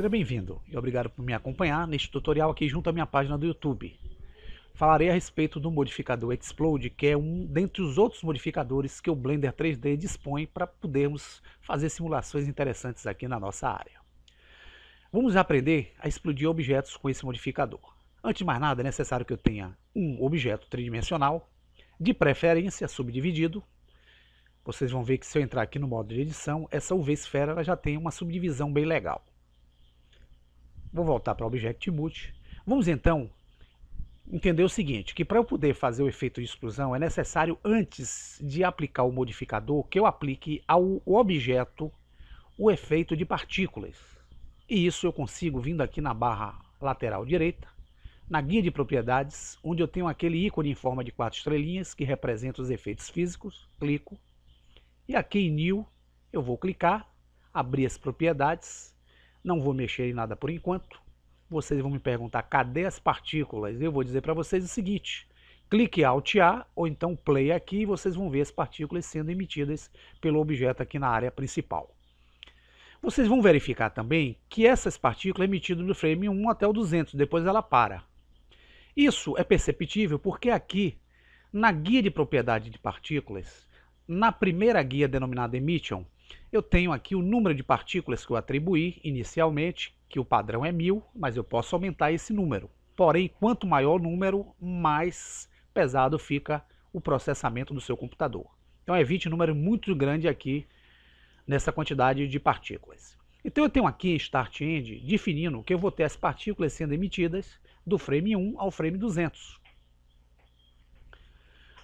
Seja bem-vindo e obrigado por me acompanhar neste tutorial aqui junto à minha página do YouTube. Falarei a respeito do modificador Explode, que é um dentre os outros modificadores que o Blender 3D dispõe para podermos fazer simulações interessantes aqui na nossa área. Vamos aprender a explodir objetos com esse modificador. Antes de mais nada, é necessário que eu tenha um objeto tridimensional, de preferência subdividido, vocês vão ver que se eu entrar aqui no modo de edição, essa UV esfera ela já tem uma subdivisão bem legal. Vou voltar para o Object Boot. Vamos então entender o seguinte, que para eu poder fazer o efeito de exclusão é necessário, antes de aplicar o modificador, que eu aplique ao objeto o efeito de partículas. E isso eu consigo vindo aqui na barra lateral direita, na guia de propriedades, onde eu tenho aquele ícone em forma de quatro estrelinhas que representa os efeitos físicos, clico. E aqui em New eu vou clicar, abrir as propriedades não vou mexer em nada por enquanto. Vocês vão me perguntar cadê as partículas. Eu vou dizer para vocês o seguinte: clique Alt A ou então Play aqui e vocês vão ver as partículas sendo emitidas pelo objeto aqui na área principal. Vocês vão verificar também que essas partículas é emitidas do frame 1 até o 200, depois ela para. Isso é perceptível porque aqui, na guia de propriedade de partículas, na primeira guia denominada Emission, eu tenho aqui o número de partículas que eu atribuí inicialmente, que o padrão é 1.000, mas eu posso aumentar esse número. Porém, quanto maior o número, mais pesado fica o processamento do seu computador. Então evite é um número muito grande aqui nessa quantidade de partículas. Então eu tenho aqui Start End definindo que eu vou ter as partículas sendo emitidas do frame 1 ao frame 200.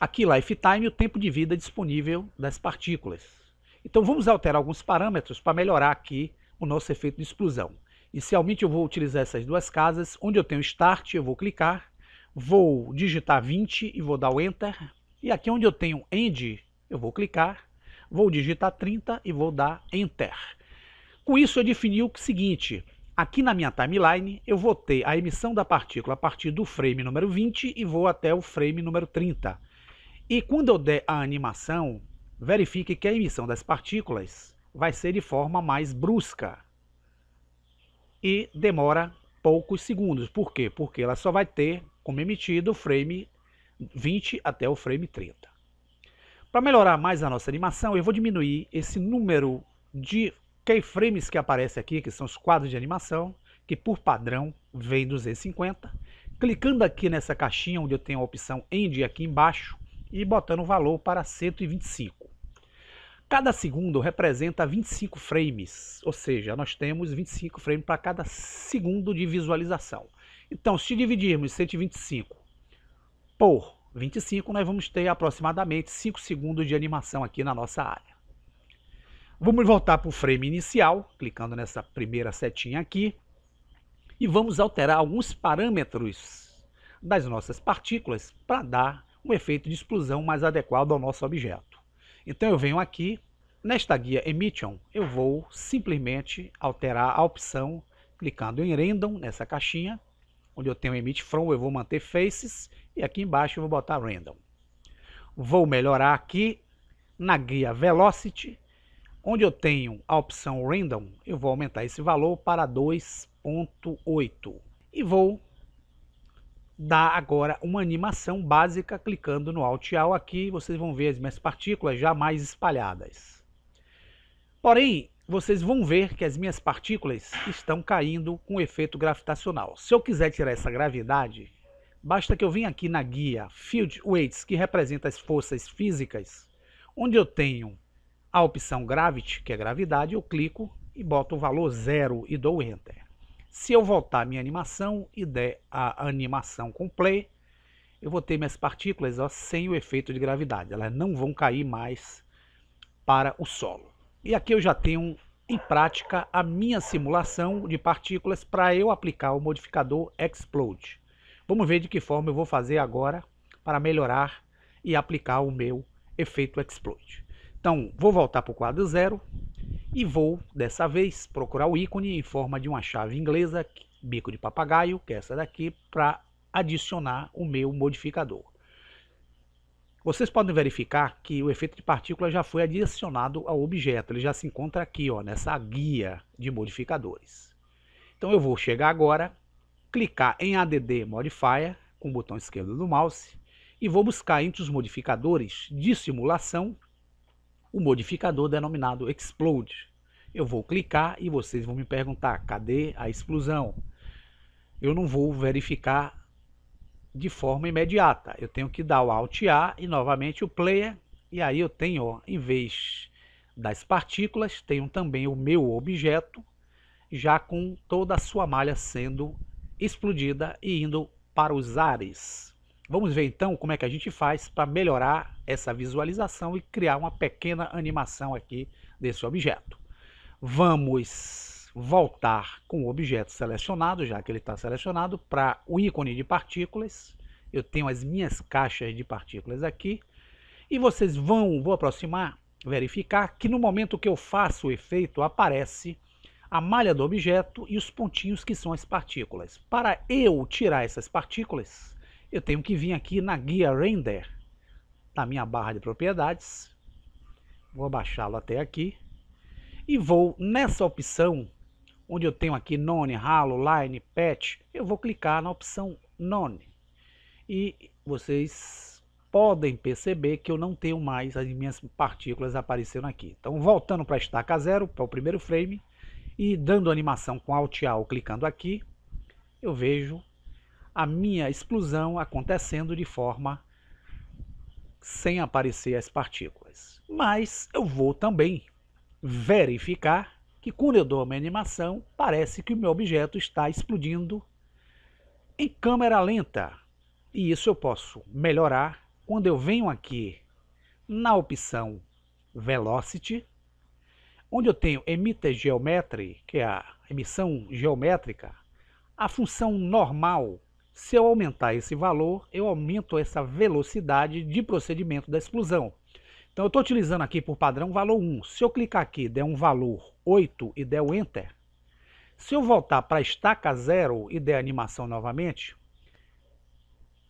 Aqui, lifetime, o tempo de vida disponível das partículas. Então vamos alterar alguns parâmetros para melhorar aqui o nosso efeito de explosão. Inicialmente eu vou utilizar essas duas casas, onde eu tenho Start eu vou clicar, vou digitar 20 e vou dar o Enter, e aqui onde eu tenho End eu vou clicar, vou digitar 30 e vou dar Enter. Com isso eu defini o seguinte, aqui na minha timeline eu vou ter a emissão da partícula a partir do frame número 20 e vou até o frame número 30. E quando eu der a animação, verifique que a emissão das partículas vai ser de forma mais brusca e demora poucos segundos. Por quê? Porque ela só vai ter como emitido o frame 20 até o frame 30. Para melhorar mais a nossa animação, eu vou diminuir esse número de keyframes que aparece aqui, que são os quadros de animação, que por padrão vem 250. Clicando aqui nessa caixinha onde eu tenho a opção End aqui embaixo e botando o valor para 125. Cada segundo representa 25 frames, ou seja, nós temos 25 frames para cada segundo de visualização. Então, se dividirmos 125 por 25, nós vamos ter aproximadamente 5 segundos de animação aqui na nossa área. Vamos voltar para o frame inicial, clicando nessa primeira setinha aqui, e vamos alterar alguns parâmetros das nossas partículas para dar um efeito de explosão mais adequado ao nosso objeto. Então eu venho aqui, nesta guia Emission, eu vou simplesmente alterar a opção clicando em Random nessa caixinha, onde eu tenho Emit From, eu vou manter Faces e aqui embaixo eu vou botar Random. Vou melhorar aqui na guia Velocity, onde eu tenho a opção Random, eu vou aumentar esse valor para 2.8 e vou dá agora uma animação básica clicando no Alt Al aqui, vocês vão ver as minhas partículas já mais espalhadas. Porém, vocês vão ver que as minhas partículas estão caindo com efeito gravitacional. Se eu quiser tirar essa gravidade, basta que eu venha aqui na guia Field Weights, que representa as forças físicas, onde eu tenho a opção Gravity, que é gravidade, eu clico e boto o valor zero e dou Enter. Se eu voltar a minha animação e der a animação com play, eu vou ter minhas partículas ó, sem o efeito de gravidade. Elas não vão cair mais para o solo. E aqui eu já tenho em prática a minha simulação de partículas para eu aplicar o modificador Explode. Vamos ver de que forma eu vou fazer agora para melhorar e aplicar o meu efeito Explode. Então, vou voltar para o quadro zero, e vou, dessa vez, procurar o ícone em forma de uma chave inglesa, bico de papagaio, que é essa daqui, para adicionar o meu modificador. Vocês podem verificar que o efeito de partícula já foi adicionado ao objeto, ele já se encontra aqui, ó, nessa guia de modificadores. Então eu vou chegar agora, clicar em ADD Modifier, com o botão esquerdo do mouse, e vou buscar entre os modificadores de simulação o modificador denominado explode. Eu vou clicar e vocês vão me perguntar, cadê a explosão? Eu não vou verificar de forma imediata. Eu tenho que dar o Alt A e novamente o player. E aí eu tenho, ó, em vez das partículas, tenho também o meu objeto, já com toda a sua malha sendo explodida e indo para os ares. Vamos ver então como é que a gente faz para melhorar essa visualização e criar uma pequena animação aqui desse objeto. Vamos voltar com o objeto selecionado, já que ele está selecionado, para o ícone de partículas. Eu tenho as minhas caixas de partículas aqui. E vocês vão, vou aproximar, verificar que no momento que eu faço o efeito, aparece a malha do objeto e os pontinhos que são as partículas. Para eu tirar essas partículas, eu tenho que vir aqui na guia render, na minha barra de propriedades, vou abaixá-lo até aqui, e vou nessa opção, onde eu tenho aqui none, Halo, line, patch, eu vou clicar na opção none. E vocês podem perceber que eu não tenho mais as minhas partículas aparecendo aqui. Então voltando para a estaca zero, para o primeiro frame, e dando animação com Alt A clicando aqui, eu vejo a minha explosão acontecendo de forma sem aparecer as partículas. Mas eu vou também verificar que quando eu dou uma animação, parece que o meu objeto está explodindo em câmera lenta. E isso eu posso melhorar quando eu venho aqui na opção Velocity, onde eu tenho Emitter Geometry, que é a emissão geométrica, a função normal se eu aumentar esse valor, eu aumento essa velocidade de procedimento da exclusão. Então eu estou utilizando aqui por padrão valor 1. Se eu clicar aqui, der um valor 8 e der o Enter, se eu voltar para a estaca 0 e der a animação novamente,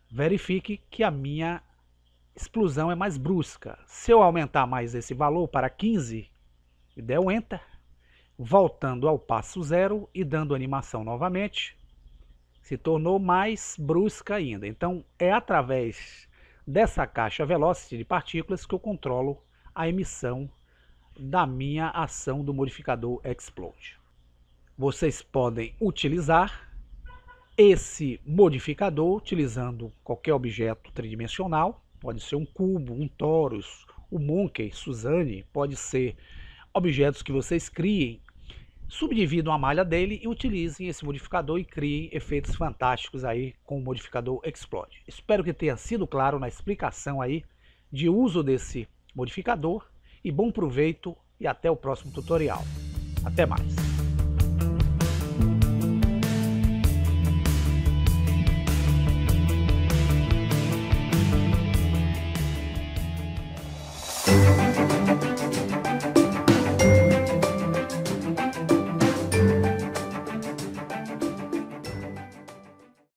verifique que a minha explosão é mais brusca. Se eu aumentar mais esse valor para 15 e der o Enter, voltando ao passo 0 e dando animação novamente, se tornou mais brusca ainda. Então, é através dessa caixa velocity de partículas que eu controlo a emissão da minha ação do modificador explode. Vocês podem utilizar esse modificador utilizando qualquer objeto tridimensional, pode ser um cubo, um torus, o um monkey, Suzanne, pode ser objetos que vocês criem subdividam a malha dele e utilizem esse modificador e criem efeitos fantásticos aí com o modificador Explode. Espero que tenha sido claro na explicação aí de uso desse modificador e bom proveito e até o próximo tutorial. Até mais!